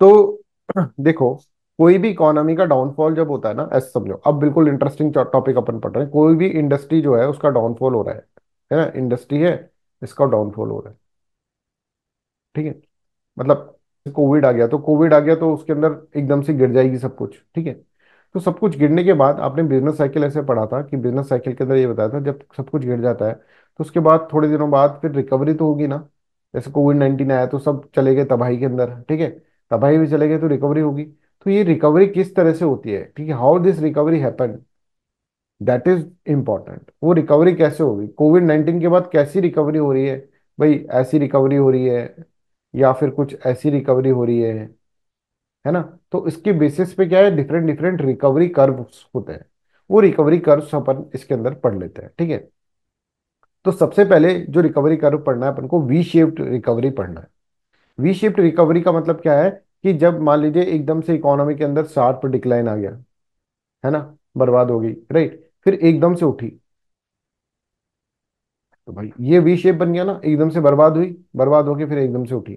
तो देखो कोई भी इकोनॉमी का डाउनफॉल जब होता है ना ऐसे समझो अब बिल्कुल इंटरेस्टिंग टॉपिक अपन पढ़ रहे हैं कोई भी इंडस्ट्री जो है उसका डाउनफॉल हो रहा है है ना इंडस्ट्री है इसका डाउनफॉल हो रहा है ठीक है मतलब कोविड आ गया तो कोविड आ गया तो उसके अंदर एकदम से गिर जाएगी सब कुछ ठीक है तो सब कुछ गिरने के बाद आपने बिजनेस साइकिल ऐसे पढ़ा था कि बिजनेस साइकिल के अंदर ये बताया था जब सब कुछ गिर जाता है तो उसके बाद थोड़े दिनों बाद फिर रिकवरी तो होगी ना जैसे कोविड नाइन्टीन आया तो सब चले गए तबाही के अंदर ठीक है तबाही में चले गए तो रिकवरी होगी तो ये रिकवरी किस तरह से होती है ठीक है how this recovery happen that is important वो रिकवरी कैसे होगी कोविड नाइन्टीन के बाद कैसी रिकवरी हो रही है भाई ऐसी रिकवरी हो रही है या फिर कुछ ऐसी रिकवरी हो रही है है ना तो इसके बेसिस पे क्या है डिफरेंट डिफरेंट रिकवरी कर्व होते हैं वो रिकवरी कर्व अपन इसके अंदर पढ़ लेते हैं ठीक है तो सबसे पहले जो रिकवरी कर्व पढ़ना है अपन को वी शेप्ड रिकवरी पढ़ना है वी शिफ्ट रिकवरी का मतलब क्या है कि जब मान लीजिए एकदम से इकोनॉमी के अंदर शार्प डिक्लाइन आ गया है ना बर्बाद हो गई राइट फिर एकदम से उठी तो भाई ये वी शेप बन गया ना एकदम से बर्बाद हुई बर्बाद होके फिर एकदम से उठी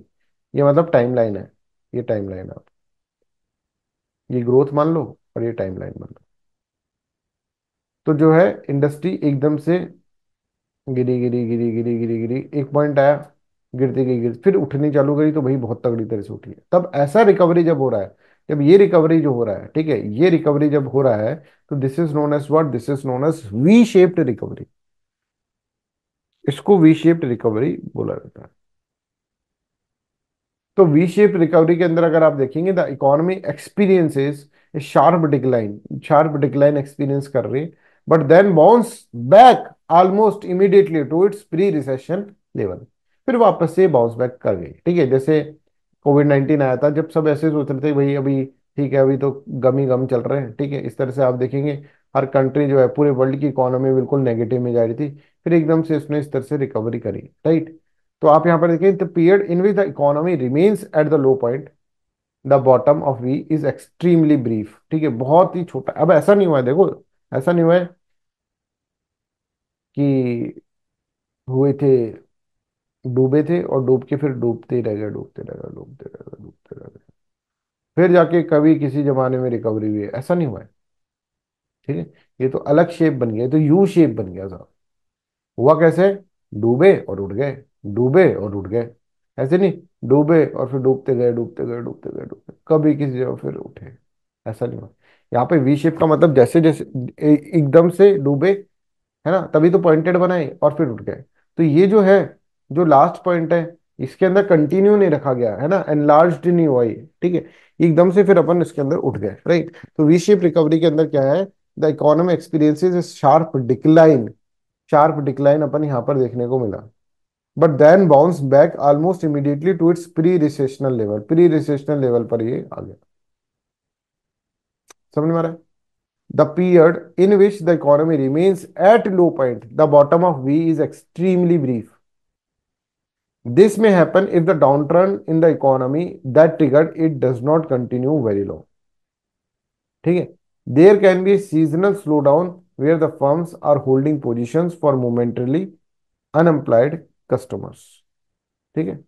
ये मतलब टाइम लाइन है ये टाइम लाइन आप ये ग्रोथ मान लो और ये टाइम लाइन मान लो तो जो है इंडस्ट्री एकदम से गिरी गिरी गिरी गिरी गिरी गिरी एक पॉइंट आया गिरती गई गिर फिर उठनी चालू करी तो भाई बहुत तगड़ी तरह से उठी है तब ऐसा रिकवरी जब हो रहा है जब ये रिकवरी जो हो रहा है ठीक है ये रिकवरी जब हो रहा है तो this is known as what this is known as V shaped recovery इसको वी शेप्ड रिकवरी बोला जाता है तो वी शेप्ड रिकवरी के अंदर अगर आप देखेंगे the economy experiences sharp decline sharp decline experience कर रही but then bounce back almost immediately to its pre recession level फिर वापस से बाउंस बैक कर गई ठीक है जैसे कोविड नाइन्टीन आया था जब सब ऐसे सोच रहे थे भाई अभी ठीक है अभी तो गम ही गम चल रहे हैं ठीक है इस तरह से आप देखेंगे हर कंट्री जो है पूरे वर्ल्ड की इकोनॉमी बिल्कुल नेगेटिव में जा रही थी फिर एकदम से उसने इस तरह से रिकवरी करी राइट तो आप यहाँ पर देखें the period in which the economy remains at the low point the bottom of V is extremely brief ठीक है बहुत ही छोटा अब ऐसा नहीं हुआ है देखो ऐसा नहीं हुआ है कि हुए थे डूबे थे और डूब के फिर डूबते रह गए डूबते रह गए डूबते रह गए डूबते रह गए फिर जाके कभी किसी जमाने में रिकवरी हुई ऐसा नहीं हुआ है ठीक है ये तो अलग शेप बन गया तो यू शेप बन गया साहब हुआ कैसे डूबे और उठ गए डूबे और उठ गए ऐसे नहीं डूबे और फिर डूबते गए डूबते गए डूबते गए डूबते कभी किसी जगह फिर उठे ऐसा नहीं हुआ यहाँ पे वी शेप का मतलब जैसे जैसे एकदम से डूबे है ना तभी तो पॉइंटेड बनाए और फिर उठ गए तो ये जो है जो लास्ट पॉइंट है इसके अंदर कंटिन्यू नहीं रखा गया है ना एनलार्ज नहीं हुआ ये ठीक है एकदम से फिर अपन इसके अंदर उठ गए राइट तो विशेप रिकवरी के अंदर क्या है the economy experiences sharp decline sharp decline अपन यहाँ पर देखने को मिला but then bounce back almost immediately to its pre recessional level pre recessional level पर ये आ गया समझ में आ रहा है the period in which the economy remains at low point the bottom of V is extremely brief this may happen if the down turn in the economy that triggered it does not continue very long ठीक है there can be seasonal slow down where the firms are holding position for momentarily unemployed customers ठीक है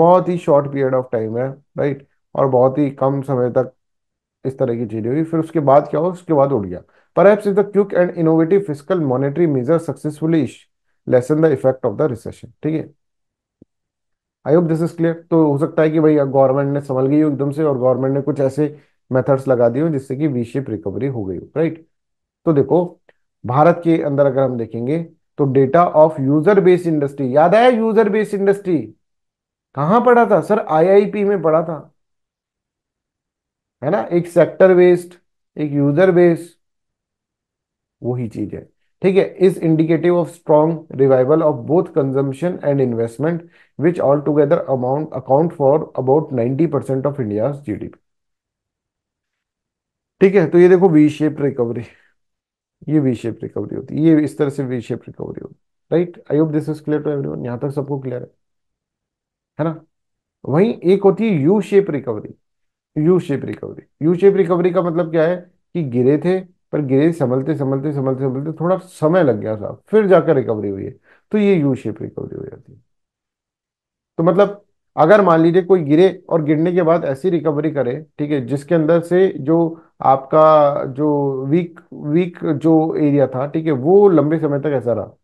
बहुत ही short period of time है right और बहुत ही कम समय तक इस तरह की चीजें हुई फिर उसके बाद क्या हो उसके बाद उड़ गया पर quick quick and innovative physical monetary measure successfully lesson the effect of the recession ठीक है I hope this is clear तो हो सकता है कि भाई गवर्नमेंट ने संभल गई हो एकदम से और गवर्नमेंट ने कुछ ऐसे मेथड्स लगा दिए हो जिससे कि वी शेप रिकवरी हो गई हो राइट तो देखो भारत के अंदर अगर हम देखेंगे तो data of user based industry याद आया यूजर बेस्ड इंडस्ट्री कहां पढ़ा था सर आईआईपी में पढ़ा था है ना एक सेक्टर बेस्ड एक यूजर बेस्ड वही चीज है ठीक है is indicative of strong revival of both consumption and investment which all together amount account for about ninety percent of India G P ठीक है तो ये देखो वी शेप रिकवरी ये वी शेप रिकवरी होती है ये इस तरह से वी शेप रिकवरी होती right I hope this is clear to one यहां तक सबको क्लियर है है ना वहीं एक होती है U shape recovery U shape recovery U shape recovery का मतलब क्या है कि गिरे थे पर गिरे संभलते संभलते संभलते संभलते थोड़ा समय लग गया था फिर जाकर रिकवरी हुई है तो ये यू शेप रिकवरी हो जाती है तो मतलब अगर मान लीजिए कोई गिरे और गिरने के बाद ऐसी रिकवरी करे ठीक है जिसके अंदर से जो आपका जो वीक वीक जो एरिया था ठीक है वो लंबे समय तक ऐसा रहा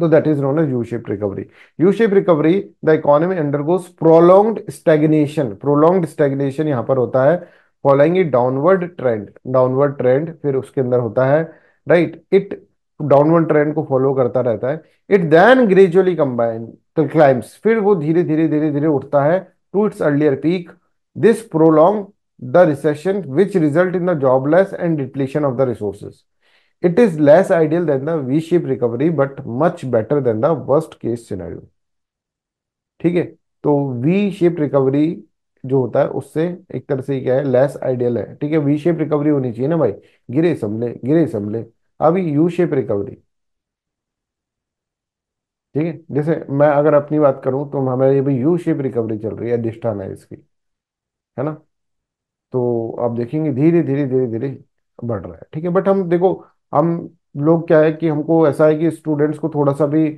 तो that is known as U shape recovery U shape recovery the economy undergoes prolonged stagnation prolonged stagnation यहां पर होता है following downward trend downward trend फिर उसके अंदर होता है राइट इट डाउनवर्ड ट्रेंड को फॉलो करता रहता है it then gradually combine climbs फिर वो धीरे धीरे धीरे धीरे उठता है to its earlier peak this prolong the recession which result in the jobless and depletion of the resources it is less ideal than the v shape recovery but much better than the worst case scenario ठीक है तो we shape recovery जो होता है उससे एक तरह से क्या है लेस आइडियल है ठीक है वी शेप रिकवरी होनी चाहिए ना भाई गिरे संभले गिरे संभले अभी यू शेप रिकवरी ठीक है जैसे मैं अगर अपनी बात करूं तो हमारे अभी यू शेप रिकवरी चल रही है अधिष्ठान है इसकी है ना तो आप देखेंगे धीरे धीरे धीरे धीरे बढ़ रहा है ठीक है बट हम देखो हम लोग क्या है कि हमको ऐसा है कि स्टूडेंट्स को थोड़ा सा भी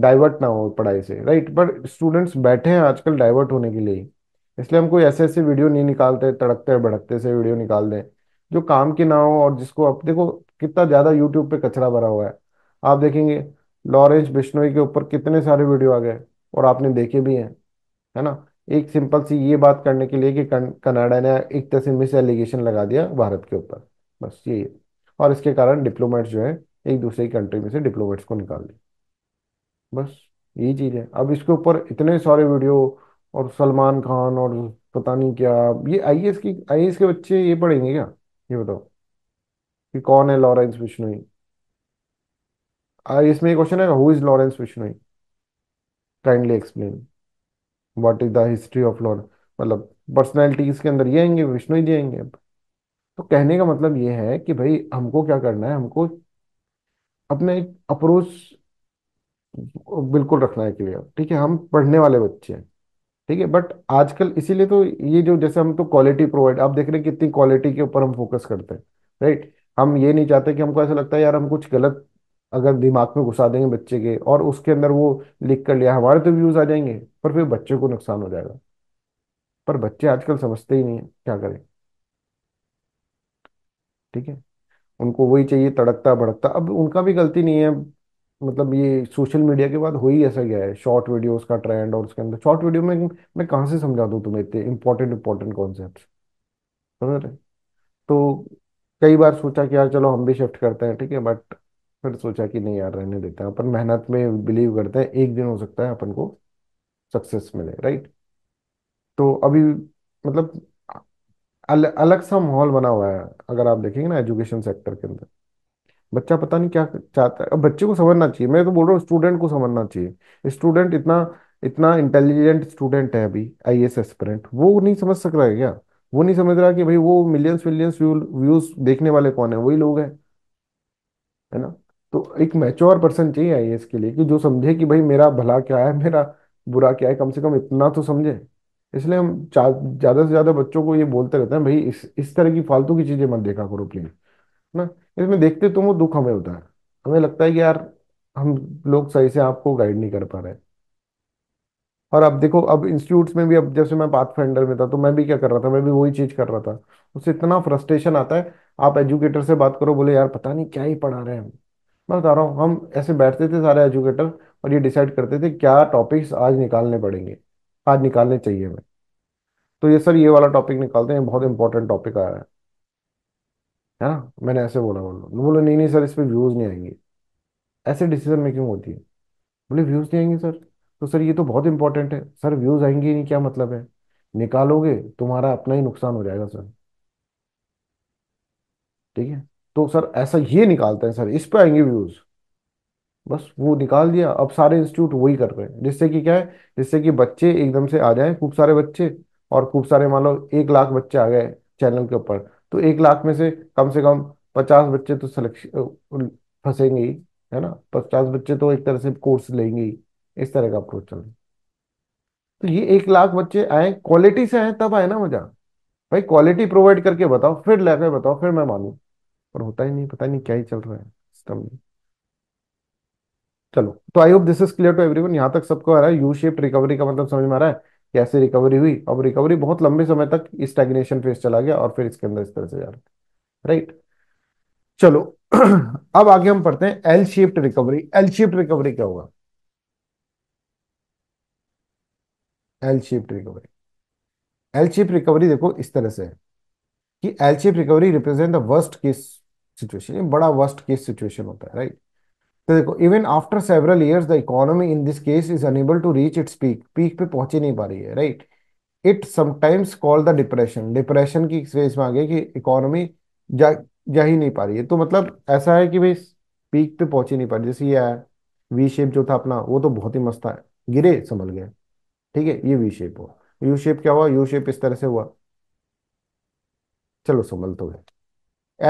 डाइवर्ट ना हो पढ़ाई से राइट बट स्टूडेंट्स बैठे हैं आजकल डाइवर्ट होने के लिए इसलिए हम कोई ऐसे ऐसे वीडियो नहीं निकालते तड़कते भड़कते से वीडियो निकाल दें जो काम की ना हो और जिसको आप देखो कितना ज़्यादा यूट्यूब पे कचरा भरा हुआ है आप देखेंगे लॉरेंस बिश्नोई के ऊपर कितने सारे वीडियो आ गए और आपने देखे भी हैं है ना एक सिंपल सी ये बात करने के लिए कि कनाडा ने एक तरह से मिस एलिगेशन लगा दिया भारत के ऊपर बस यही है और इसके कारण डिप्लोमेट्स जो है एक दूसरे की कंट्री में से डिप्लोमेट्स को निकाल दिया बस यही चीज़ है अब इसके ऊपर इतने सारे वीडियो और सलमान खान और पता नहीं क्या ये आईएएस की आईएएस के बच्चे ये पढ़ेंगे क्या ये बताओ कि कौन है लॉरेंस बिश्नोई आईएएस में क्वेश्चन है who is Lawrence Bishnoi kindly explain what is the history of Lawrence मतलब पर्सनैलिटीज के अंदर ये आएंगे बिश्नोई जी आएंगे तो कहने का मतलब ये है कि भाई हमको क्या करना है हमको अपना एक अप्रोच बिल्कुल रखना है क्लियर ठीक है हम पढ़ने वाले बच्चे हैं ठीक है बट आजकल इसीलिए तो ये जो जैसे हम तो क्वालिटी प्रोवाइड आप देख रहे हैं कितनी क्वालिटी के ऊपर हम फोकस करते हैं राइट हम ये नहीं चाहते कि हमको ऐसा लगता है यार हम कुछ गलत अगर दिमाग में घुसा देंगे बच्चे के और उसके अंदर वो लिख कर लिया हमारे तो व्यूज आ जाएंगे पर फिर बच्चे को नुकसान हो जाएगा पर बच्चे आजकल समझते ही नहीं है क्या करें ठीक है उनको वही चाहिए तड़कता भड़कता अब उनका भी गलती नहीं है मतलब ये सोशल मीडिया के बाद हो ही ऐसा गया है शॉर्ट वीडियोस का ट्रेंड और उसके अंदर शॉर्ट वीडियो में मैं कहाँ से समझा दूँ तुम्हें इतने इंपॉर्टेंट इंपॉर्टेंट कॉन्सेप्ट समझ रहे तो कई बार सोचा कि यार चलो हम भी शिफ्ट करते हैं ठीक है बट फिर सोचा कि नहीं यार रहने देते हैं अपन मेहनत में बिलीव करते हैं एक दिन हो सकता है अपन को सक्सेस मिले राइट तो अभी मतलब अल, अलग सा माहौल बना हुआ है अगर आप देखेंगे ना एजुकेशन सेक्टर के अंदर बच्चा पता नहीं क्या चाहता है अब बच्चे को समझना चाहिए मैं तो बोल रहा हूँ स्टूडेंट को समझना चाहिए स्टूडेंट इतना इतना इंटेलिजेंट स्टूडेंट है अभी आई एस एस्पिरेंट वो नहीं समझ सक रहा है क्या वो नहीं समझ रहा कि भाई वो मिलियंस मिलियंस व्यूज देखने वाले कौन है वही लोग हैं है ना तो एक मैच्योर पर्सन चाहिए आई के लिए कि जो समझे कि भाई मेरा भला क्या है मेरा बुरा क्या है कम से कम इतना तो समझे इसलिए हम ज़्यादा से ज़्यादा बच्चों को ये बोलते रहते हैं भाई इस इस तरह की फालतू की चीज़ें मत देखा करो प्लीज़ ना इसमें देखते तो वो दुख हमें होता है हमें लगता है कि यार हम लोग सही से आपको गाइड नहीं कर पा रहे और अब देखो अब इंस्टीट्यूट्स में भी अब जैसे मैं पाथ फाइंडर में था तो मैं भी क्या कर रहा था मैं भी वही चीज कर रहा था उससे इतना फ्रस्ट्रेशन आता है आप एजुकेटर से बात करो बोले यार पता नहीं क्या ही पढ़ा रहे हैं मैं बता रहा हूँ हम ऐसे बैठते थे सारे एजुकेटर और ये डिसाइड करते थे क्या टॉपिक्स आज निकालने पड़ेंगे आज निकालने चाहिए हमें तो ये सर ये वाला टॉपिक निकालते हैं बहुत इंपॉर्टेंट टॉपिक आ रहा है ना मैंने ऐसे बोला लो बोले नहीं नहीं सर इस पर व्यूज नहीं आएंगे ऐसे डिसीजन मेकिंग होती है बोले व्यूज नहीं आएंगे सर तो सर ये तो बहुत इंपॉर्टेंट है सर व्यूज आएंगे नहीं क्या मतलब है निकालोगे तुम्हारा अपना ही नुकसान हो जाएगा सर ठीक है तो सर ऐसा ये निकालते हैं सर इस पर आएंगे व्यूज बस वो निकाल दिया अब सारे इंस्टीट्यूट वही कर रहे हैं जिससे कि क्या है जिससे कि बच्चे एकदम से आ जाए खूब सारे बच्चे और खूब सारे मान लो एक लाख बच्चे आ गए चैनल के ऊपर तो एक लाख में से कम से कम पचास बच्चे तो सिलेक्शन फंसेंगे ही है ना पचास बच्चे तो एक तरह से कोर्स लेंगे ही इस तरह का अप्रोच चल तो ये एक लाख बच्चे आए क्वालिटी से आए तब आए ना मजा भाई क्वालिटी प्रोवाइड करके बताओ फिर लेकर बताओ फिर मैं मानू पर होता ही नहीं पता नहीं क्या ही चल रहा है सिस्टम में चलो तो I hope this is clear to everyone यहां तक सबको आ रहा है यू शेप रिकवरी का मतलब समझ में आ रहा है कैसे रिकवरी हुई अब रिकवरी बहुत लंबे समय तक स्टेग्नेशन फेज चला गया और फिर इसके अंदर इस तरह से जा रहा राइट चलो अब आगे हम पढ़ते हैं L shift recovery L shift recovery क्या होगा L shift recovery L shift recovery देखो इस तरह से है कि L shift recovery represent the worst case situation बड़ा वर्स्ट केस सिचुएशन होता है राइट तो even after several years the economy in this case is unable to reach its peak peak पे पहुंच ही नहीं पा रही है right it sometimes call the depression depression की फेज में आ गई कि इकोनॉमी जा जा ही नहीं पा रही है तो मतलब ऐसा है कि भाई पीक पे पहुंच ही नहीं पा रही जैसे ये आया वी शेप जो था अपना वो तो बहुत ही मस्त है गिरे संभल गए ठीक है ये वी शेप हुआ यू शेप क्या हुआ यू शेप इस तरह से हुआ चलो संभल तो गए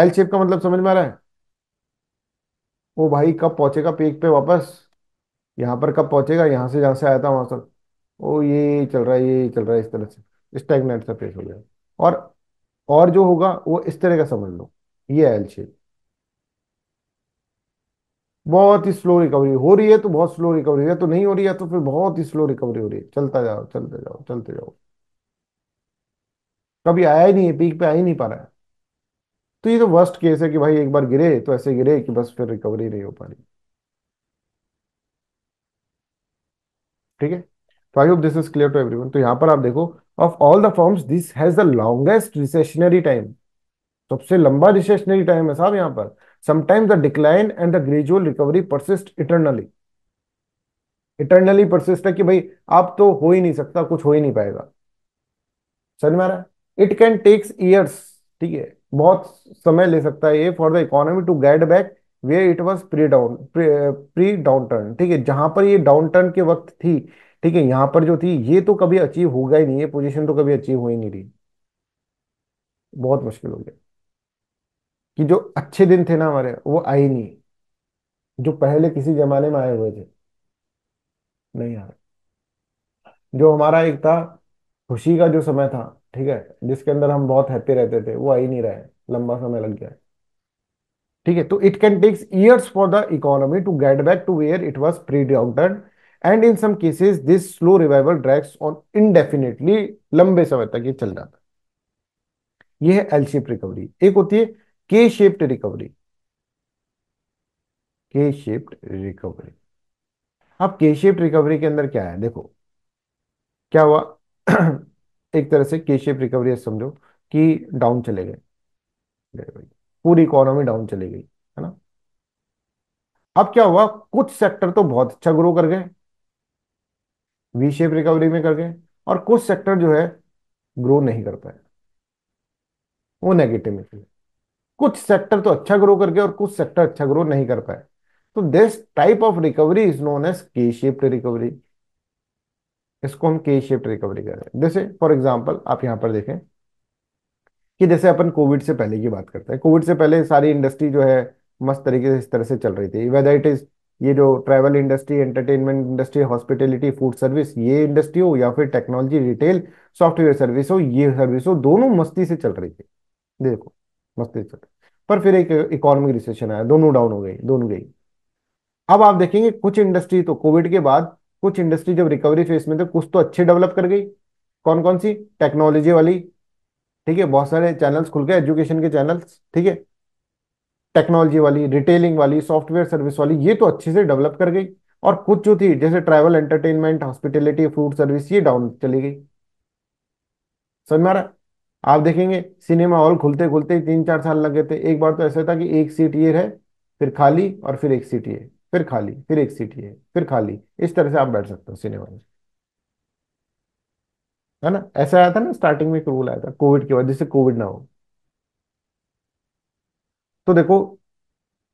एल शेप का मतलब समझ में आ रहा है वो भाई कब पहुंचेगा पीक पे वापस यहाँ पर कब पहुंचेगा यहाँ से जहाँ से आया था वहां तक ओ ये चल रहा है ये चल रहा है इस तरह से स्टेगनेट सा फेस हो गया और और जो होगा वो इस तरह का समझ लो ये एल शेप बहुत ही स्लो रिकवरी हो रही है तो बहुत स्लो रिकवरी है तो नहीं हो रही है तो फिर बहुत ही स्लो रिकवरी हो रही है चलता जाओ चलते जाओ चलते जाओ कभी आया ही नहीं है पीक पे आ ही नहीं पा रहा है तो ये तो वर्स्ट केस है कि भाई एक बार गिरे तो ऐसे गिरे कि बस फिर रिकवरी नहीं हो पा रही ठीक है तो I hope this is clear to everyone तो यहां पर आप देखो of all the forms this has the longest recessionary time सबसे लंबा रिसेशनरी टाइम है साहब यहाँ पर sometimes the decline and the gradual recovery persist eternally eternally persist है कि भाई आप तो हो ही नहीं सकता कुछ हो ही नहीं पाएगा समझ में आ रहा है इट कैन टेक्स ईयर्स ठीक है बहुत समय ले सकता है ये for the economy to get back way it was pre down pre down turn ठीक है जहां पर ये डाउन टर्न के वक्त थी ठीक है यहां पर जो थी ये तो कभी अचीव होगा ही नहीं ये पोजिशन तो कभी अचीव हो ही नहीं रही बहुत मुश्किल हो गया कि जो अच्छे दिन थे ना हमारे वो आए नहीं जो पहले किसी जमाने में आए हुए थे नहीं आए जो हमारा एक था खुशी का जो समय था ठीक है जिसके अंदर हम बहुत हैप्पी रहते थे वो आ ही नहीं रहा है लंबा समय लग गया है ठीक है तो it can takes years for the economy to get back to where it was pre down and in some cases this slow revival drags on indefinitely लंबे समय तक ये चल जाता है यह है एल शेप रिकवरी एक होती है K shaped recovery K shaped recovery अब के शेप्ड रिकवरी के अंदर क्या है देखो क्या हुआ एक तरह से केशेप रिकवरी समझो कि डाउन चले गए पूरी इकोनॉमी डाउन चली गई है ना अब क्या हुआ कुछ सेक्टर तो बहुत अच्छा ग्रो कर गए वी शेप रिकवरी में कर गए और कुछ सेक्टर जो है ग्रो नहीं कर पाए वो नेगेटिव में चले कुछ सेक्टर तो अच्छा ग्रो कर गए और कुछ सेक्टर अच्छा ग्रो नहीं कर पाए तो this type of recovery is known as K shaped recovery इसको हम के शिफ्ट रिकवरी करें जैसे फॉर एग्जाम्पल आप यहाँ पर देखें कि जैसे अपन कोविड से पहले की बात करते हैं कोविड से पहले सारी इंडस्ट्री जो है मस्त तरीके से इस तरह से चल रही थी वेदर इट इज ये जो travel industry entertainment industry hospitality food service ये इंडस्ट्री हो या फिर टेक्नोलॉजी रिटेल सॉफ्टवेयर सर्विस हो ये सर्विस हो दोनों मस्ती से चल रही थी देखो मस्ती से चल रही पर फिर एक इकोनॉमिक रिसेशन आया दोनों डाउन हो गई दोनों गई अब आप देखेंगे कुछ इंडस्ट्री तो कोविड के बाद कुछ इंडस्ट्री जब रिकवरी फेज में थे कुछ तो अच्छे डेवलप कर गई कौन कौन सी टेक्नोलॉजी वाली ठीक है बहुत सारे चैनल्स खुल गए एजुकेशन के चैनल्स ठीक है टेक्नोलॉजी वाली रिटेलिंग वाली सॉफ्टवेयर सर्विस वाली ये तो अच्छे से डेवलप कर गई और कुछ जो थी जैसे travel entertainment hospitality food service ये डाउन चली गई समझ में आ रहा आप देखेंगे सिनेमा हॉल खुलते खुलते तीन चार साल लग गए थे एक बार तो ऐसा था कि एक सीट ये है फिर खाली और फिर एक सीट ये फिर खाली फिर एक सीट ये फिर खाली इस तरह से आप बैठ सकते हो सिनेमा में है ना ऐसा आया था ना स्टार्टिंग में एक रूल आया था कोविड की वजह से कोविड ना हो तो देखो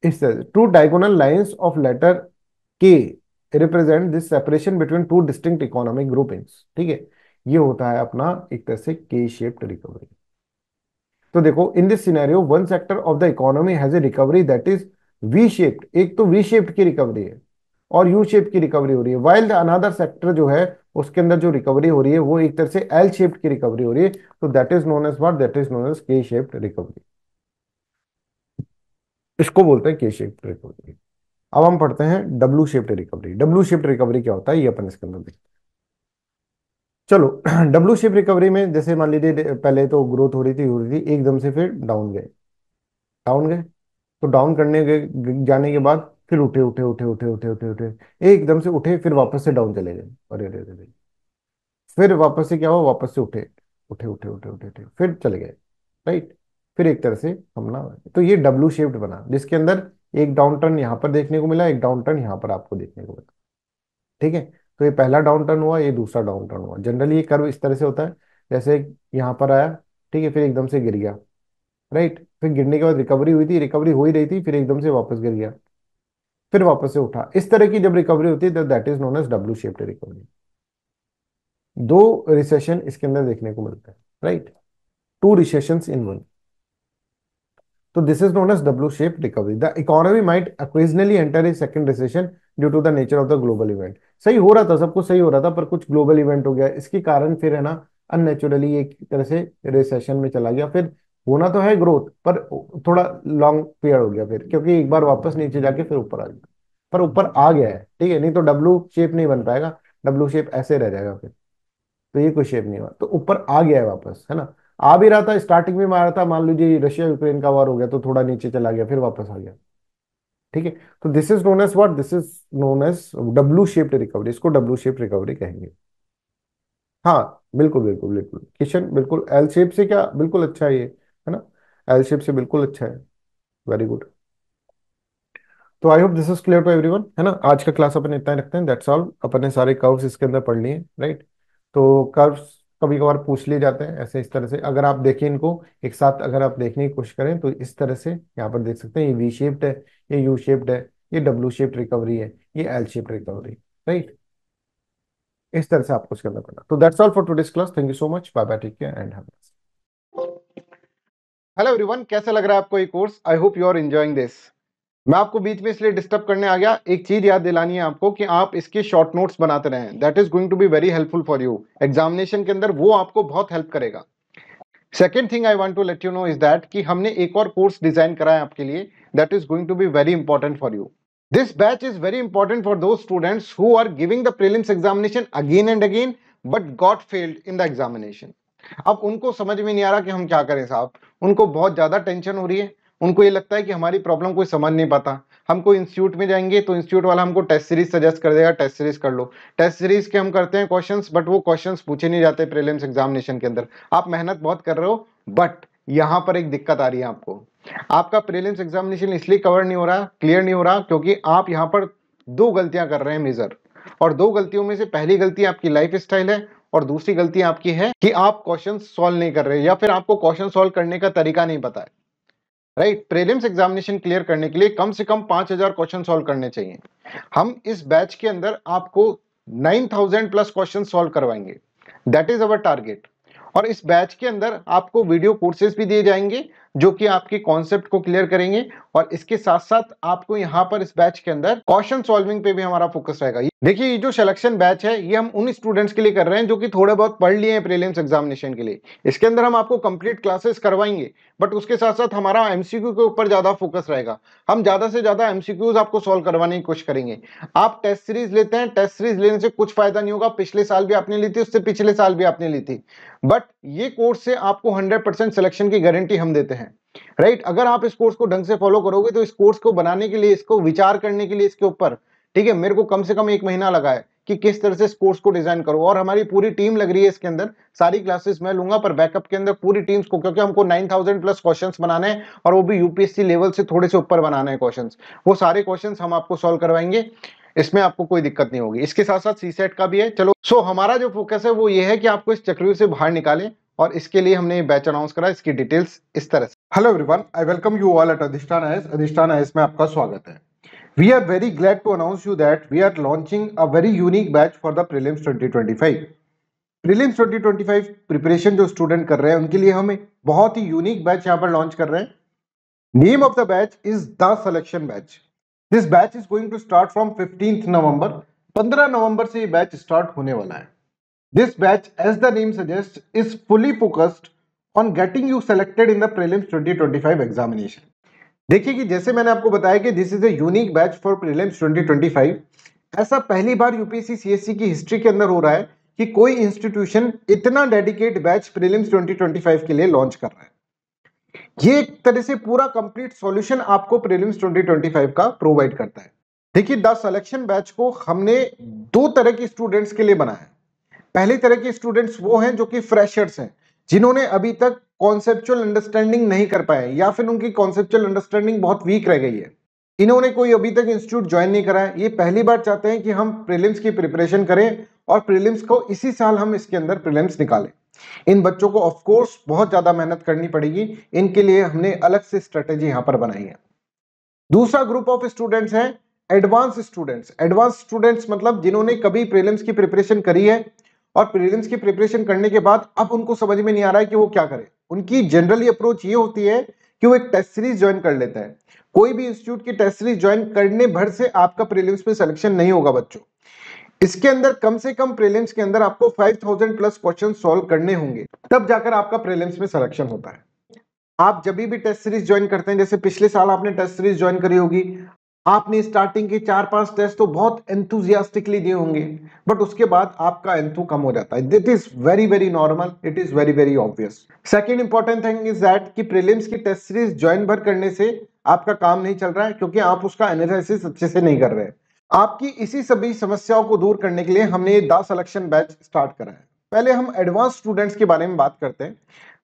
इस तरह two diagonal lines of letter K represent this separation between two distinct economic groupings ठीक है ये होता है अपना एक तरह से के शेप्ड रिकवरी तो देखो in this scenario one sector of the economy has a recovery that is V shaped एक तो वी शेप्ड की रिकवरी है और यू शेप की रिकवरी हो रही है वाइल्ड अनदर सेक्टर जो है उसके अंदर जो रिकवरी हो रही है वो एक तरह से एल शेप्ड की रिकवरी हो रही है तो that is known as what that is known as K shaped recovery इसको बोलते हैं के शेप्ड रिकवरी अब हम पढ़ते हैं W shaped recovery W shaped recovery क्या होता है ये अपन इसके अंदर देखते हैं चलो डब्ल्यू शेप रिकवरी में जैसे मान लीजिए पहले तो ग्रोथ हो रही थी हो रही थी एकदम से फिर डाउन गए डाउन गए तो डाउन करने के जाने के बाद फिर उठे उठे उठे उठे उठे उठे उठे एकदम से उठे फिर वापस से डाउन चले गए अरे अरे अरे फिर वापस से क्या हुआ वापस से उठे उठे उठे उठे उठे उठे फिर चले गए राइट फिर एक तरह से हम ना तो ये डब्लू शेप्ड बना जिसके अंदर एक डाउन टर्न यहाँ पर देखने को मिला एक डाउन टर्न यहाँ पर आपको देखने को मिला ठीक है तो ये पहला डाउन टर्न हुआ ये दूसरा डाउन टर्न हुआ जनरली ये कर्व इस तरह से होता है जैसे यहाँ पर आया ठीक है फिर एकदम से गिर गया राइट फिर गिरने के बाद रिकवरी हुई थी रिकवरी हो ही रही थी फिर एकदम से वापस गिर गया फिर वापस से उठा इस तरह की जब रिकवरी होती है that is known as W shaped recovery दो रिसेशन इसके अंदर देखने को मिलता है right two recession in one तो this is known as W shape recovery the economy might occasionally enter a second recession due to the nature of the global event सही हो रहा था सब कुछ सही हो रहा था पर कुछ ग्लोबल इवेंट हो गया इसके कारण फिर है ना अननेचुरली एक तरह से रिसेशन में चला गया फिर होना तो है ग्रोथ पर थोड़ा लॉन्ग पीरियड हो गया फिर क्योंकि एक बार वापस नीचे जाके फिर ऊपर आ गया पर ऊपर आ गया है ठीक है नहीं तो डब्लू शेप नहीं बन पाएगा डब्लू शेप ऐसे रह जाएगा फिर तो ये कोई शेप नहीं हुआ तो ऊपर आ गया है वापस है ना आ भी रहा था स्टार्टिंग में मारा था मान लीजिए रशिया यूक्रेन का वार हो गया तो थोड़ा नीचे चला गया फिर वापस आ गया ठीक है तो this is known as what this is known as W shaped recovery इसको डब्लू शेप रिकवरी कहेंगे हाँ बिल्कुल बिल्कुल बिल्कुल किशन बिल्कुल एल शेप से क्या बिल्कुल अच्छा है ये एल शेप से बिल्कुल अच्छा है वेरी गुड तो I hope this is clear to everyone है ना आज का क्लास अपन इतना ही रखते हैं दैट्स ऑल अपन ने सारे कर्व्स इसके अंदर पढ़ लिए राइट तो कर्व्स कभी कभार पूछ लिए जाते हैं ऐसे इस तरह से अगर आप देखें इनको एक साथ अगर आप देखने की कोशिश करें तो इस तरह से यहाँ पर देख सकते हैं ये वी शेप्ड है ये यू शेप्ड है ये डब्ल्यू शेप्ड रिकवरी है ये एल शेप्ड रिकवरी राइट इस तरह से आपको कुछ करना पड़ेगा तो that's all for today's class thank you so much bye bye take care and have hello everyone कैसा लग रहा है आपको ये course I hope you are enjoying this मैं आपको बीच में इसलिए डिस्टर्ब करने आ गया एक चीज़ याद दिलानी है आपको कि आप इसके शॉर्ट नोट्स बनाते रहें that is going to be very helpful for you examination के अंदर वो आपको बहुत हेल्प करेगा second thing I want to let you know is that कि हमने एक और कोर्स डिजाइन कराया है आपके लिए that is going to be very important for you this batch is very important for those students who are giving the prelims examination again and again but got failed in the examination अब उनको समझ में नहीं आ रहा कि हम क्या करें साहब उनको बहुत ज़्यादा टेंशन हो रही है उनको ये लगता है कि हमारी प्रॉब्लम कोई समझ नहीं पाता हमको इंस्टीट्यूट में जाएंगे तो इंस्टीट्यूट वाला हमको टेस्ट सीरीज सजेस्ट कर देगा टेस्ट सीरीज कर लो टेस्ट सीरीज के हम करते हैं क्वेश्चंस बट वो क्वेश्चंस पूछे नहीं जाते प्रीलिम्स एग्जामिनेशन के अंदर आप मेहनत बहुत कर रहे हो बट यहाँ पर एक दिक्कत आ रही है आपको आपका प्रीलिम्स एग्जामिनेशन इसलिए कवर नहीं हो रहा क्लियर नहीं हो रहा क्योंकि आप यहाँ पर दो गलतियां कर रहे हैं मेजर और दो गलतियों में से पहली गलती आपकी लाइफ स्टाइल है और दूसरी गलती आपकी है कि आप क्वेश्चन सॉल्व नहीं कर रहे या फिर आपको क्वेश्चन सॉल्व करने का तरीका नहीं पता है राइट प्रेलिम्स एग्जामिनेशन क्लियर करने के लिए कम से कम पांच हजार क्वेश्चन सोल्व करने चाहिए हम इस बैच के अंदर आपको nine thousand plus question solve करवाएंगे दैट इज अवर टारगेट और इस बैच के अंदर आपको वीडियो कोर्सेज भी दिए जाएंगे जो कि आपके कॉन्सेप्ट को क्लियर करेंगे और इसके साथ साथ आपको यहाँ पर इस बैच के अंदर क्वेश्चन सॉल्विंग पे भी हमारा फोकस रहेगा देखिए ये जो सिलेक्शन बैच है ये हम उन स्टूडेंट्स के लिए कर रहे हैं जो कि थोड़े बहुत पढ़ लिए हैं प्रीलिम्स एग्जामिनेशन के लिए इसके अंदर हम आपको कंप्लीट क्लासेस करवाएंगे बट उसके साथ साथ हमारा एमसीक्यू के ऊपर ज्यादा फोकस रहेगा हम ज्यादा से ज्यादा एमसीक्यूज आपको सोल्व करवाने की कोशिश करेंगे आप टेस्ट सीरीज लेते हैं टेस्ट सीरीज लेने से कुछ फायदा नहीं होगा पिछले साल भी आपने ली थी उससे पिछले साल भी आपने ली थी बट ये कोर्स से आपको हंड्रेड सिलेक्शन की गारंटी हम देते हैं राइट अगर आप इस कोर्स को ढंग से फॉलो करोगे तो इस कोर्स को बनाने के लिए इसको विचार करने के लिए इसके ऊपर ठीक है मेरे को कम से कम एक महीना लगा है कि किस तरह से इस कोर्स को डिजाइन करो और हमारी पूरी टीम लग रही है इसके अंदर सारी क्लासेस मैं लूंगा पर बैकअप के अंदर पूरी टीम्स को क्योंकि हमको 9000 प्लस क्वेश्चंस बनाने हैं और वो भी यूपीएससी लेवल से थोड़े से ऊपर बनाना है क्वेश्चंस वो सारे क्वेश्चंस हम आपको सॉल्व करवाएंगे इसमें आपको कोई दिक्कत नहीं होगी इसके साथ साथ सी सेट का भी है चलो सो हमारा जो फोकस है वो ये है कि आपको इस चक्री से बाहर निकालें और इसके लिए हमने बैच अनाउंस करा इसकी डिटेल्स इस तरह से hello everyone I welcome you all at Adhishthan IAS Adhishthan IAS में आपका स्वागत है we are very glad to announce you that we are launching a very unique batch for the prelims 2025 prelims 2025 preparation जो स्टूडेंट कर रहे हैं उनके लिए हम बहुत ही यूनिक बैच यहाँ पर लॉन्च कर रहे हैं name of the batch is the selection batch this batch is going to start from fifteenth November 15 नवंबर से ये बैच स्टार्ट होने वाला है This batch, as the name suggests, is fully focused on getting you selected in the prelims 2025 examination. देखिए कि जैसे मैंने आपको बताया कि this is a batch for prelims 2025 ऐसा पहली बार यूपीएससी सीएससी की हिस्ट्री के अंदर हो रहा है कि कोई इंस्टीट्यूशन इतना डेडिकेट बैच प्रीलिम्स 2025 के लिए लॉन्च कर रहा है ये एक तरह से पूरा कंप्लीट सॉल्यूशन आपको प्रीलिम्स 2025 का प्रोवाइड करता है देखिए द सिलेक्शन बैच को हमने दो तरह के स्टूडेंट्स के लिए बनाया है पहली तरह के स्टूडेंट्स वो हैं जो कि फ्रेशर्स हैं जिन्होंने अभी तक कॉन्सेप्चुअल अंडरस्टैंडिंग नहीं कर पाए या फिर उनकी कॉन्सेप्चुअल अंडरस्टैंडिंग बहुत वीक रह गई है इन्होंने कोई अभी तक इंस्टीट्यूट ज्वाइन नहीं करा है ये पहली बार चाहते हैं कि हम प्रीलिम्स की प्रिपरेशन करें और प्रीलिम्स को इसी साल हम इसके अंदर प्रीलिम्स निकालें इन बच्चों को ऑफ कोर्स बहुत ज़्यादा मेहनत करनी पड़ेगी इनके लिए हमने अलग से स्ट्रेटेजी यहां पर बनाई है दूसरा ग्रुप ऑफ स्टूडेंट्स हैं एडवांस स्टूडेंट्स एडवांस स्टूडेंट्स मतलब जिन्होंने कभी प्रीलिम्स की प्रिपरेशन करी है और प्रीलिम्स की प्रिपरेशन करने के बाद अब उनको समझ में नहीं आ रहा है कि वो क्या करें उनकी जनरली अप्रोच ये होती है कि वो एक टेस्ट सीरीज ज्वाइन कर लेते हैं कोई भी इंस्टीट्यूट की टेस्ट सीरीज ज्वाइन करने भर से आपका प्रीलिम्स में सिलेक्शन नहीं होगा बच्चों इसके अंदर कम से कम प्रीलिम्स के अंदर आपको 5000 प्लस क्वेश्चन सॉल्व करने होंगे तब जाकर आपका प्रीलिम्स में सिलेक्शन होता है आप जब भी टेस्ट सीरीज ज्वाइन करते हैं जैसे पिछले साल आपने टेस्ट सीरीज ज्वाइन करी होगी आपने स्टार्टिंग के चार पांच टेस्ट तो बहुत एंथुजियास्टिकली दिए होंगे बट उसके बाद आपका एंथू कम हो जाता है that is very very normal it is very very obvious second important thing is that कि प्रीलिम्स की टेस्ट सीरीज ज्वाइन भर करने से आपका काम नहीं चल रहा है क्योंकि आप उसका एनालिसिस अच्छे से नहीं कर रहे आपकी इसी सभी समस्याओं को दूर करने के लिए हमने ये द सिलेक्शन बैच स्टार्ट करा है पहले हम एडवांस स्टूडेंट्स के बारे में बात करते हैं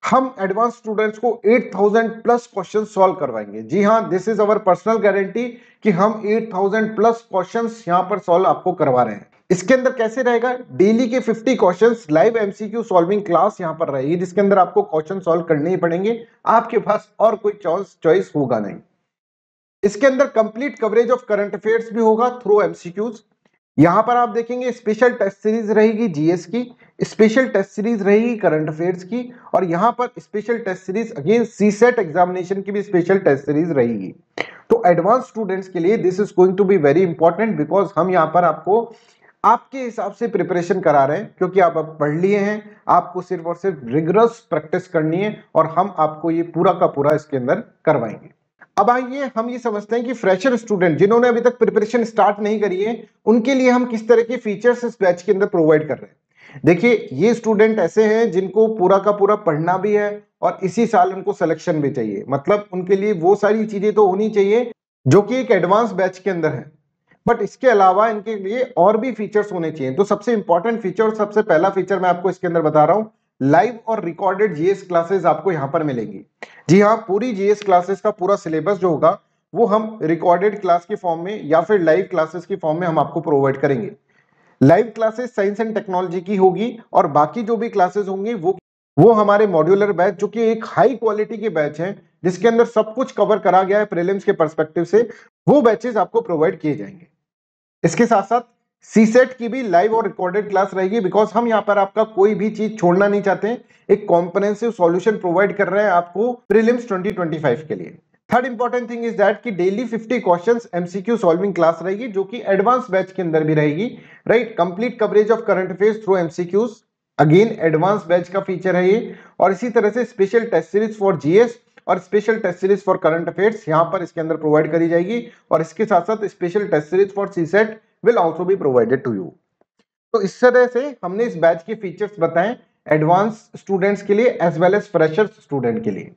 हम एडवांस स्टूडेंट्स को 8000 प्लस क्वेश्चन सॉल्व करवाएंगे जी हाँ this is our personal guarantee कि हम 8000 प्लस क्वेश्चन यहाँ पर सॉल्व आपको करवा रहे हैं इसके अंदर कैसे रहेगा डेली के 50 questions live MCQ solving class यहाँ पर रहेगी जिसके अंदर आपको क्वेश्चन सॉल्व करने ही पड़ेंगे आपके पास और कोई चॉइस चॉइस होगा नहीं इसके अंदर complete coverage of current affairs भी होगा थ्रू एमसीक्यूज यहाँ पर आप देखेंगे स्पेशल टेस्ट सीरीज रहेगी जीएस की स्पेशल टेस्ट सीरीज रहेगी करंट अफेयर्स की और यहाँ पर special test series again CSAT examination की भी स्पेशल टेस्ट सीरीज रहेगी तो एडवांस स्टूडेंट्स के लिए this is going to be very important because हम यहाँ पर आपको आपके हिसाब से प्रिपरेशन करा रहे हैं क्योंकि आप अब पढ़ लिए हैं आपको सिर्फ और सिर्फ रिग्रस प्रैक्टिस करनी है और हम आपको ये पूरा का पूरा इसके अंदर करवाएंगे अब आइए हम ये समझते हैं कि फ्रेशर स्टूडेंट जिन्होंने अभी तक प्रिपरेशन स्टार्ट नहीं करी है उनके लिए हम किस तरह के फीचर्स इस बैच के अंदर प्रोवाइड कर रहे हैं देखिए ये स्टूडेंट ऐसे हैं जिनको पूरा का पूरा पढ़ना भी है और इसी साल उनको सिलेक्शन भी चाहिए मतलब उनके लिए वो सारी चीजें तो होनी चाहिए जो कि एक एडवांस बैच के अंदर है बट इसके अलावा इनके लिए और भी फीचर्स होने चाहिए तो सबसे इंपॉर्टेंट फीचर सबसे पहला फीचर मैं आपको इसके अंदर बता रहा हूं लाइव और रिकॉर्डेड जीएस क्लासेस आपको यहां पर मिलेंगी जी हाँ पूरी जीएस क्लासेस का पूरा सिलेबस जो होगा वो हम रिकॉर्डेड क्लास के फॉर्म में या फिर लाइव क्लासेस के फॉर्म में हम आपको प्रोवाइड करेंगे live classes science and technology की होगी और बाकी जो भी क्लासेस होंगी वो वो हमारे मॉड्यूलर बैच जो कि एक हाई क्वालिटी के बैच हैं जिसके अंदर सब कुछ कवर करा गया है प्रीलिम्स के परस्पेक्टिव से वो बैचेस आपको प्रोवाइड किए जाएंगे इसके साथ साथ सीसेट की भी लाइव और रिकॉर्डेड क्लास रहेगी बिकॉज हम यहाँ पर आपका कोई भी चीज छोड़ना नहीं चाहते एक कॉम्प्रेंसिव सॉल्यूशन प्रोवाइड कर रहे हैं आपको प्रिलिम्स 2025 के लिए third important thing is that कि daily 50 questions MCQ solving class रहेगी जो कि एडवांस बैच के अंदर भी रहेगी right complete coverage of current affair through MCQs again advance batch का फीचर है ये और इसी तरह से special test series for GS और special test series for current affairs यहाँ पर इसके अंदर प्रोवाइड करी जाएगी और इसके साथ साथ special test series for CSAT will also be provided to you तो इस तरह से हमने इस बैच के फीचर्स बताएं एडवांस स्टूडेंट्स के लिए as well as fresher student के लिए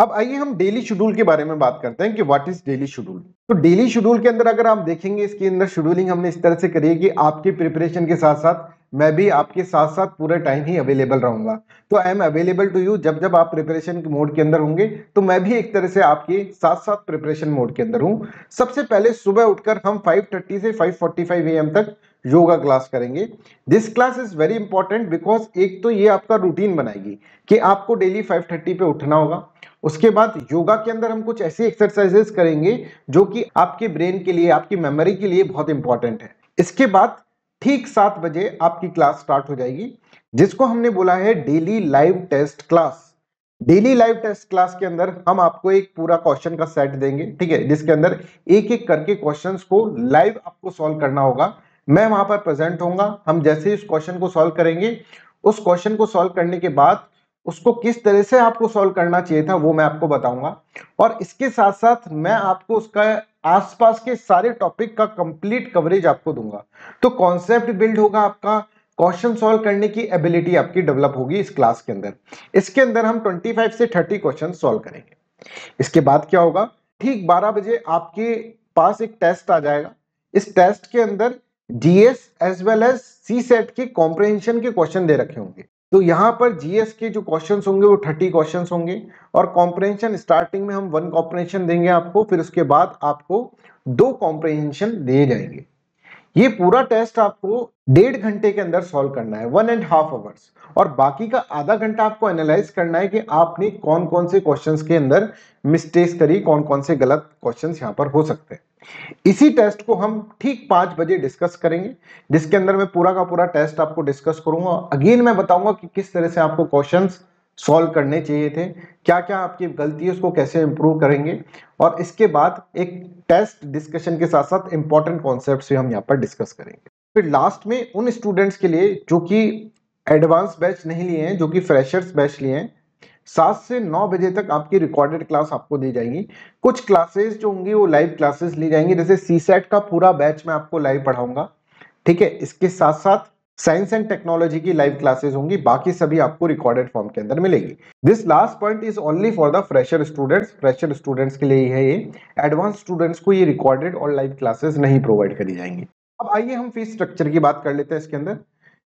अब आइए हम डेली शेड्यूल के बारे में बात करते हैं कि व्हाट इज डेली शेड्यूल तो डेली शेड्यूल के अंदर अगर आप देखेंगे इसके अंदर शेड्यूलिंग हमने इस तरह से करी है कि आपके प्रिपरेशन के साथ साथ मैं भी आपके साथ साथ पूरे टाइम ही अवेलेबल रहूंगा तो I am available to you जब जब आप प्रिपरेशन के मोड के अंदर होंगे तो मैं भी एक तरह से आपके साथ साथ प्रिपरेशन मोड के अंदर हूँ सबसे पहले सुबह उठकर हम 5:30 से 5:45 फोर्टी तक योगा क्लास करेंगे this class is very important because एक तो ये आपका रूटीन बनाएगी कि आपको डेली 5:30 पे उठना होगा उसके बाद योगा के अंदर हम कुछ ऐसी एक्सरसाइजेस करेंगे जो कि आपके ब्रेन के लिए आपकी मेमोरी के लिए बहुत इंपॉर्टेंट है इसके बाद ठीक सात बजे आपकी क्लास स्टार्ट हो जाएगी जिसको हमने बोला है daily live test class daily live test class के अंदर हम आपको एक पूरा क्वेश्चन का सेट देंगे ठीक है जिसके अंदर एक एक करके क्वेश्चन को लाइव आपको सॉल्व करना होगा मैं वहां पर प्रेजेंट होऊंगा हम जैसे इस क्वेश्चन को सॉल्व करेंगे उस क्वेश्चन को सॉल्व करने के बाद उसको किस तरह से आपको सॉल्व करना चाहिए था वो मैं आपको बताऊंगा और इसके साथ साथ मैं आपको उसका आसपास के सारे टॉपिक का कंप्लीट कवरेज आपको दूंगा तो कॉन्सेप्ट बिल्ड होगा आपका क्वेश्चन सॉल्व करने की एबिलिटी आपकी डेवलप होगी इस क्लास के अंदर इसके अंदर हम 25 से 30 क्वेश्चन सॉल्व करेंगे इसके बाद क्या होगा ठीक 12 बजे आपके पास एक टेस्ट आ जाएगा इस टेस्ट के अंदर DS as well as CSAT के कॉम्प्रेंशन के क्वेश्चन दे रखे होंगे तो यहाँ पर जीएस के जो क्वेश्चंस होंगे वो थर्टी क्वेश्चंस होंगे और कॉम्प्रेंशन स्टार्टिंग में हम वन कॉम्प्रेंशन देंगे आपको फिर उसके बाद आपको दो कॉम्प्रेंशन दिए जाएंगे ये पूरा टेस्ट आपको डेढ़ घंटे के अंदर सॉल्व करना है वन एंड हाफ आवर्स और बाकी का आधा घंटा आपको एनालाइज करना है कि आपने कौन कौन से क्वेश्चंस के अंदर मिस्टेक्स करी कौन कौन से गलत क्वेश्चंस यहाँ पर हो सकते हैं इसी टेस्ट को हम ठीक पांच बजे डिस्कस करेंगे जिसके अंदर मैं पूरा का पूरा टेस्ट आपको डिस्कस करूंगा अगेन मैं बताऊंगा कि किस तरह से आपको क्वेश्चन सॉल्व करने चाहिए थे क्या क्या आपकी गलती है उसको कैसे इम्प्रूव करेंगे और इसके बाद एक टेस्ट डिस्कशन के साथ साथ इंपॉर्टेंट कॉन्सेप्ट भी हम यहाँ पर डिस्कस करेंगे फिर लास्ट में उन स्टूडेंट्स के लिए जो कि एडवांस बैच नहीं लिए हैं जो कि फ्रेशर्स बैच लिए हैं सात से नौ बजे तक आपकी रिकॉर्डेड क्लास आपको दी जाएगी कुछ क्लासेस जो होंगी वो लाइव क्लासेस ली जाएंगी जैसे सी सेट का पूरा बैच मैं आपको लाइव पढ़ाऊंगा ठीक है इसके साथ साथ साइंस एंड टेक्नोलॉजी की लाइव क्लासेस होंगी बाकी सभी आपको रिकॉर्डेड फॉर्म के अंदर मिलेगी this last point is only for the fresher students fresher students के लिए है ये एडवांस स्टूडेंट्स को ये रिकॉर्डेड और लाइव क्लासेस नहीं प्रोवाइड करी जाएंगी अब आइए हम फीस स्ट्रक्चर की बात कर लेते हैं इसके अंदर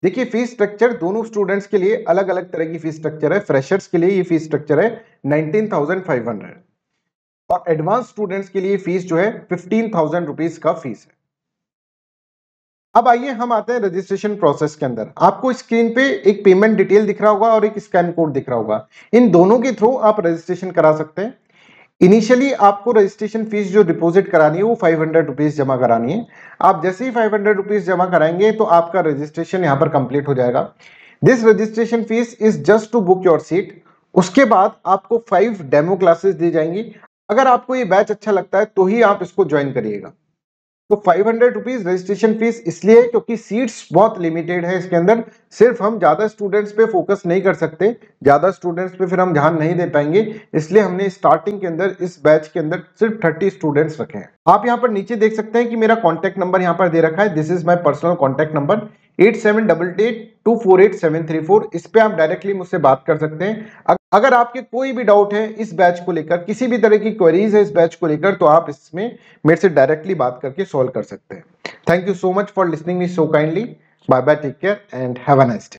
देखिए फीस स्ट्रक्चर दोनों स्टूडेंट्स के लिए अलग अलग तरह की फीस स्ट्रक्चर है फ्रेशर्स के लिए ये फीस स्ट्रक्चर है 19,500 और एडवांस स्टूडेंट्स के लिए फीस जो है थाउजेंड रुपीज का फीस है अब आइए हम आते हैं रजिस्ट्रेशन प्रोसेस के अंदर आपको स्क्रीन पे एक पेमेंट डिटेल दिख रहा होगा और एक स्कैन कोड दिख रहा होगा इन दोनों के थ्रू आप रजिस्ट्रेशन करा सकते हैं इनिशियली आपको रजिस्ट्रेशन फीस जो डिपॉजिट करानी है वो फाइव हंड्रेड रुपीज़ जमा करानी है आप जैसे ही फाइव हंड्रेड रुपीज़ जमा कराएंगे तो आपका रजिस्ट्रेशन यहाँ पर कंप्लीट हो जाएगा this registration fees is just to book your seat उसके बाद आपको फाइव डेमो क्लासेस दी जाएंगी अगर आपको ये बैच अच्छा लगता है तो ही आप इसको ज्वाइन करिएगा तो five hundred rupees registration fees इसलिए क्योंकि सीट्स बहुत लिमिटेड है इसके अंदर सिर्फ हम ज़्यादा स्टूडेंट्स पे फोकस नहीं कर सकते ज़्यादा स्टूडेंट्स पे फिर हम ध्यान नहीं दे पाएंगे इसलिए हमने स्टार्टिंग के अंदर इस बैच के अंदर सिर्फ थर्टी स्टूडेंट्स रखे हैं आप यहाँ पर नीचे देख सकते हैं कि मेरा कॉन्टैक्ट नंबर यहाँ पर दे रखा है this is my personal contact number eight seven double two four eight seven three four इस पर आप डायरेक्टली मुझसे बात कर सकते हैं अगर आपके कोई भी डाउट है इस बैच को लेकर किसी भी तरह की क्वेरीज है इस बैच को लेकर तो आप इसमें मेरे से डायरेक्टली बात करके सॉल्व कर सकते हैं thank you so much for listening me so kindly bye bye take care and have a nice day